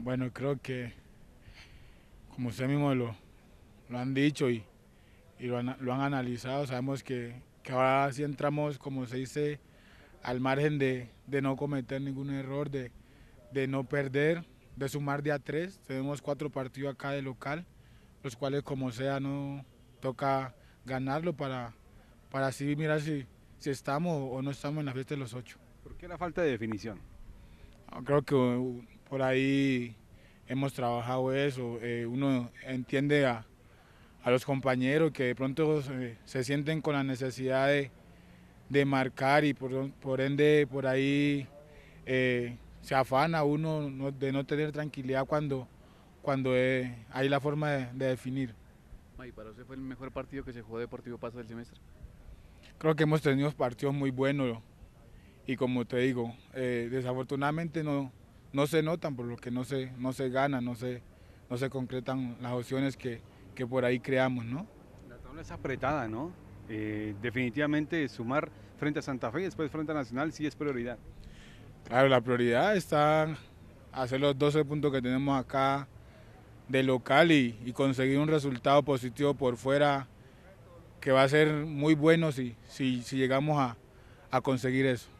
Bueno, creo que, como usted mismo lo, lo han dicho y, lo, han, analizado, sabemos que, ahora sí entramos, como se dice, al margen de, no cometer ningún error, de, no perder, de sumar de a tres. Tenemos cuatro partidos acá de local, los cuales, como sea, no toca ganarlo para, para así mirar si, si estamos o no estamos en la fiesta de los ocho. ¿Por qué la falta de definición? Creo que uh, por ahí hemos trabajado eso, eh, uno entiende a, los compañeros que de pronto se, sienten con la necesidad de, marcar y por, ende por ahí eh, se afana uno de no tener tranquilidad cuando, cuando eh, hay la forma de, de definir. ¿Y para usted fue el mejor partido que se jugó Deportivo Paso del semestre? Creo que hemos tenido partidos muy buenos y como te digo, desafortunadamente no, no se notan, por lo que no se, no se gana no se, no se concretan las opciones que, por ahí creamos, ¿no? La tabla es apretada, ¿no? Eh, definitivamente sumar frente a Santa Fe y después frente a Nacional sí es prioridad. Claro, la prioridad está hacer los 12 puntos que tenemos acá de local y, conseguir un resultado positivo por fuera que va a ser muy bueno si, si, si llegamos a conseguir eso.